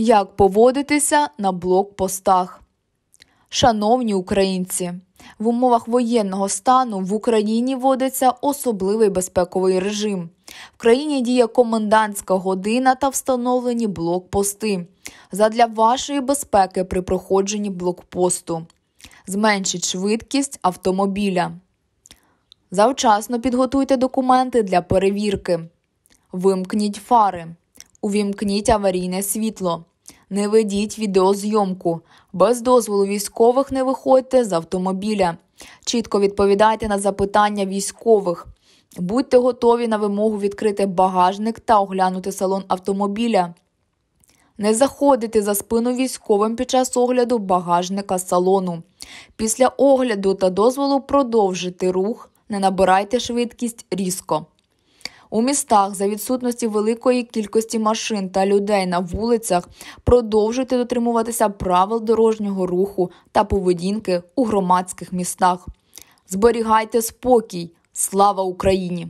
Як поводитися на блокпостах? Шановні українці, в умовах воєнного стану в Україні вводиться особливий безпековий режим. В країні діє комендантська година та встановлені блокпости задля вашої безпеки при проходженні блокпосту. Зменшіть швидкість автомобіля. Завчасно підготуйте документи для перевірки. Вимкніть фари. Увімкніть аварійне світло. Не ведіть відеозйомку. Без дозволу військових не виходьте з автомобіля. Чітко відповідайте на запитання військових. Будьте готові на вимогу відкрити багажник та оглянути салон автомобіля. Не заходити за спину військовим під час огляду багажника салону. Після огляду та дозволу продовжити рух, не набирайте швидкість різко. У містах за відсутності великої кількості машин та людей на вулицях продовжуйте дотримуватися правил дорожнього руху та поведінки у громадських містах. Зберігайте спокій! Слава Україні!